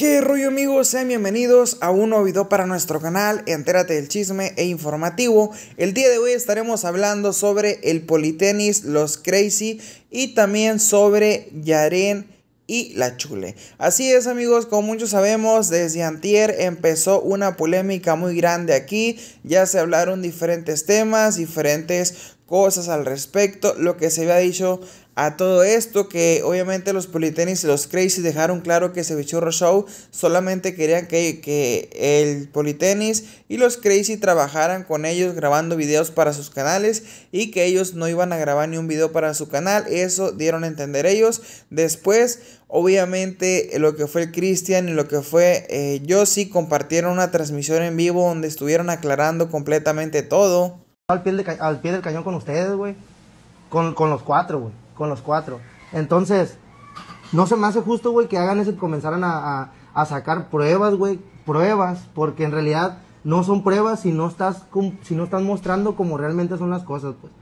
¿Qué rollo amigos? Sean bienvenidos a un nuevo video para nuestro canal, entérate del chisme e informativo. El día de hoy estaremos hablando sobre el Politenis, los Crazy y también sobre Yaren y la Chule. Así es amigos, como muchos sabemos, desde antier empezó una polémica muy grande aquí, ya se hablaron diferentes temas, diferentes cosas al respecto, lo que se había dicho a todo esto que obviamente los Politenis y los Crazy dejaron claro que ese show solamente querían que, que el Politenis y los Crazy trabajaran con ellos grabando videos para sus canales y que ellos no iban a grabar ni un video para su canal. Eso dieron a entender ellos. Después, obviamente, lo que fue el Christian y lo que fue eh, yo sí compartieron una transmisión en vivo donde estuvieron aclarando completamente todo. Al pie, al pie del cañón con ustedes, güey. Con, con los cuatro, güey con los cuatro. Entonces, no se me hace justo, güey, que hagan eso y comenzaran a, a, sacar pruebas, güey, pruebas, porque en realidad no son pruebas si no estás, si no estás mostrando como realmente son las cosas, pues.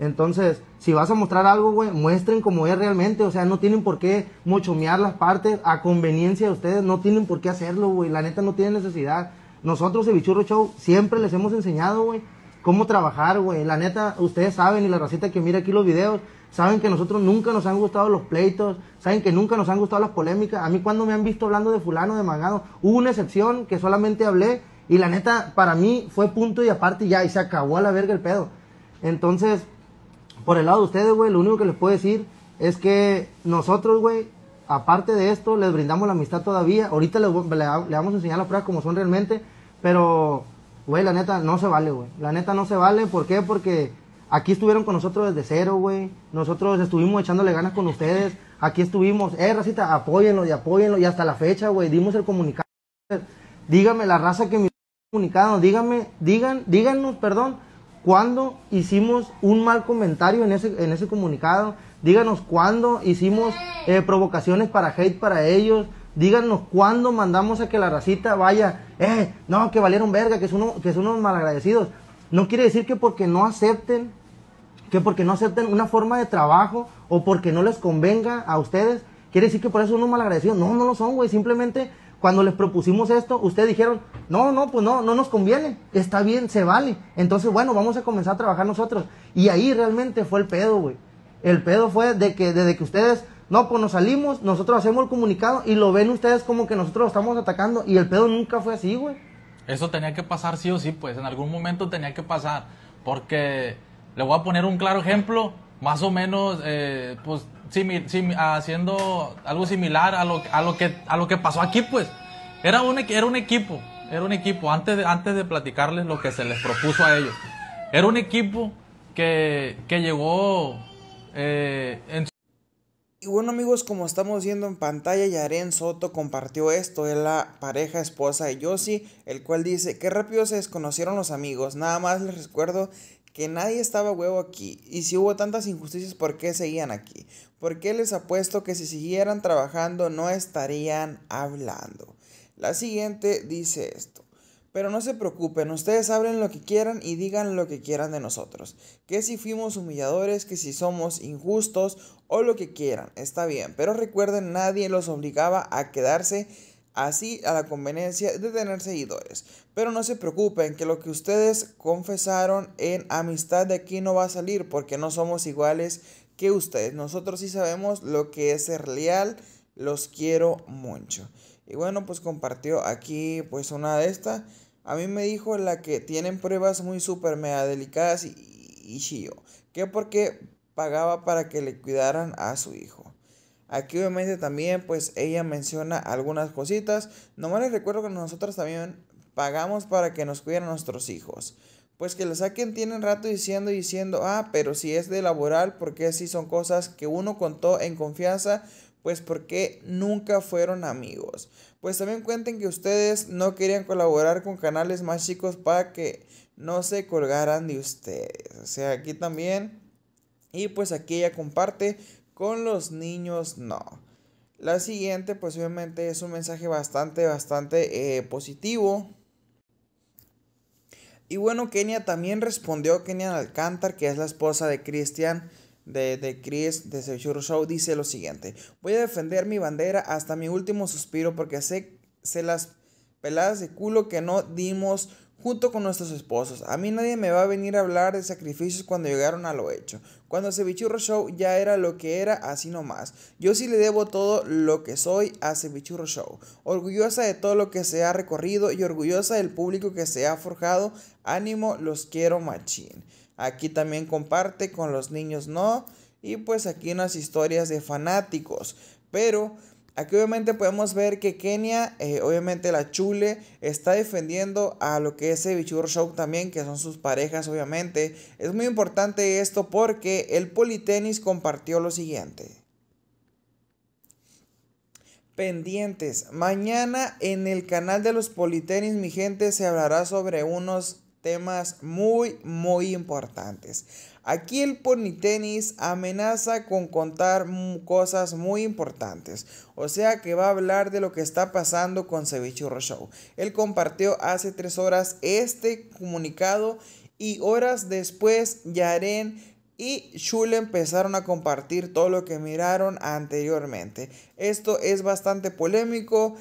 Entonces, si vas a mostrar algo, güey, muestren como es realmente. O sea, no tienen por qué mochomear las partes a conveniencia de ustedes. No tienen por qué hacerlo, güey. La neta no tiene necesidad. Nosotros, de Bichurro Show, siempre les hemos enseñado, güey, cómo trabajar, güey. La neta, ustedes saben y la racita que mira aquí los videos, saben que nosotros nunca nos han gustado los pleitos, saben que nunca nos han gustado las polémicas. A mí cuando me han visto hablando de fulano, de mangado, hubo una excepción que solamente hablé y la neta para mí fue punto y aparte ya y se acabó a la verga el pedo. Entonces, por el lado de ustedes, güey, lo único que les puedo decir es que nosotros, güey, aparte de esto, les brindamos la amistad todavía. Ahorita le, le, vamos a enseñar las pruebas como son realmente, pero, güey, la neta no se vale, güey. La neta no se vale, ¿por qué? Porque Aquí estuvieron con nosotros desde cero, güey. Nosotros estuvimos echándole ganas con ustedes. Aquí estuvimos. Eh, racita, apóyenlo y apóyenlo. Y hasta la fecha, güey, dimos el comunicado. Dígame la raza que me comunicado. Dígame, digan, díganos, perdón, cuándo hicimos un mal comentario en ese, en ese comunicado. Díganos cuándo hicimos eh, provocaciones para hate para ellos. Díganos cuándo mandamos a que la racita vaya, eh, no, que valieron verga, que son, uno, que son unos malagradecidos. No quiere decir que porque no acepten, que porque no acepten una forma de trabajo o porque no les convenga a ustedes, quiere decir que por eso uno malagradecido. No, no lo son, güey. Simplemente cuando les propusimos esto, ustedes dijeron, no, no, pues no, no nos conviene, está bien, se vale. Entonces, bueno, vamos a comenzar a trabajar nosotros. Y ahí realmente fue el pedo, güey. El pedo fue de que desde que ustedes, no, pues nos salimos, nosotros hacemos el comunicado y lo ven ustedes como que nosotros lo estamos atacando. Y el pedo nunca fue así, güey. Eso tenía que pasar sí o sí, pues en algún momento tenía que pasar. Porque le voy a poner un claro ejemplo, más o menos, eh, pues, haciendo algo similar a lo, a, lo que, a lo que pasó aquí, pues. Era un, era un equipo, era un equipo, antes de, antes de platicarles lo que se les propuso a ellos. Era un equipo que, llegó eh, en su... Y bueno amigos, como estamos viendo en pantalla, Yaren Soto compartió esto, es la pareja esposa de Yossi, el cual dice, qué rápido se desconocieron los amigos, nada más les recuerdo que nadie estaba huevo aquí, y si hubo tantas injusticias, ¿por qué seguían aquí? Porque les apuesto que si siguieran trabajando no estarían hablando. La siguiente dice esto. Pero no se preocupen, ustedes hablen lo que quieran y digan lo que quieran de nosotros. Que si fuimos humilladores, que si somos injustos o lo que quieran, está bien. Pero recuerden, nadie los obligaba a quedarse así a la conveniencia de tener seguidores. Pero no se preocupen que lo que ustedes confesaron en amistad de aquí no va a salir porque no somos iguales que ustedes. Nosotros sí sabemos lo que es ser leal. Los quiero mucho. Y bueno, pues compartió aquí pues una de estas. A mí me dijo la que tienen pruebas muy súper, mega delicadas y, y Que porque pagaba para que le cuidaran a su hijo. Aquí obviamente también pues ella menciona algunas cositas. Nomás les recuerdo que nosotros también pagamos para que nos cuidaran nuestros hijos. Pues que le saquen tienen rato diciendo y diciendo, ah, pero si es de laboral, porque si son cosas que uno contó en confianza, pues porque nunca fueron amigos. Pues también cuenten que ustedes no querían colaborar con canales más chicos para que no se colgaran de ustedes. O sea, aquí también. Y pues aquí ella comparte con los niños no. La siguiente pues obviamente es un mensaje bastante, bastante eh, positivo. Y bueno, Kenia también respondió Kenia Alcántar, que es la esposa de Cristian de, Chris de Secure Show dice lo siguiente. Voy a defender mi bandera hasta mi último suspiro porque sé, las peladas de culo que no dimos junto con nuestros esposos. A mí nadie me va a venir a hablar de sacrificios cuando llegaron a lo hecho. Cuando Cevichurro Show ya era lo que era, así nomás. Yo sí le debo todo lo que soy a Cevichurro Show. Orgullosa de todo lo que se ha recorrido y orgullosa del público que se ha forjado. Ánimo, los quiero machín. Aquí también comparte, con los niños no. Y pues aquí unas historias de fanáticos. Pero Aquí obviamente podemos ver que Kenia, eh, obviamente la Chule, está defendiendo a lo que es Bichur Show también, que son sus parejas obviamente. Es muy importante esto porque el Politenis compartió lo siguiente. Pendientes, mañana en el canal de los Politenis, mi gente, se hablará sobre unos temas muy, muy importantes. Aquí el tenis amenaza con contar cosas muy importantes, o sea que va a hablar de lo que está pasando con Cevichurro Show. Él compartió hace tres horas este comunicado y horas después Yaren y Shule empezaron a compartir todo lo que miraron anteriormente. Esto es bastante polémico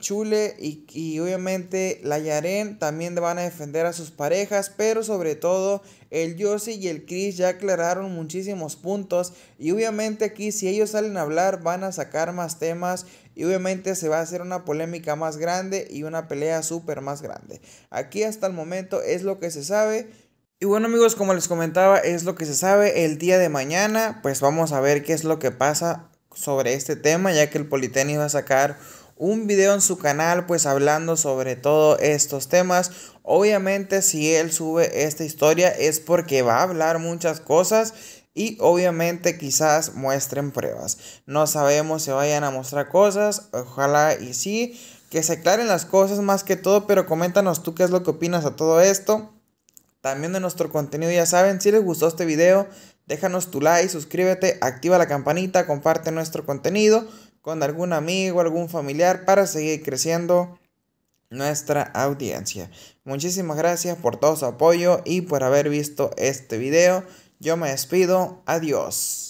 Chule y, obviamente la Yaren también van a defender a sus parejas, pero sobre todo el Yossi y el Chris ya aclararon muchísimos puntos y obviamente aquí si ellos salen a hablar van a sacar más temas y obviamente se va a hacer una polémica más grande y una pelea súper más grande. Aquí hasta el momento es lo que se sabe. Y bueno amigos, como les comentaba, es lo que se sabe el día de mañana, pues vamos a ver qué es lo que pasa sobre este tema, ya que el Politécnico va a sacar un video en su canal pues hablando sobre todos estos temas. Obviamente si él sube esta historia es porque va a hablar muchas cosas y obviamente quizás muestren pruebas. No sabemos si vayan a mostrar cosas, ojalá y sí, que se aclaren las cosas más que todo, pero coméntanos tú qué es lo que opinas a todo esto. También de nuestro contenido, ya saben, si les gustó este video, déjanos tu like, suscríbete, activa la campanita, comparte nuestro contenido con algún amigo, algún familiar para seguir creciendo nuestra audiencia. Muchísimas gracias por todo su apoyo y por haber visto este video. Yo me despido. Adiós.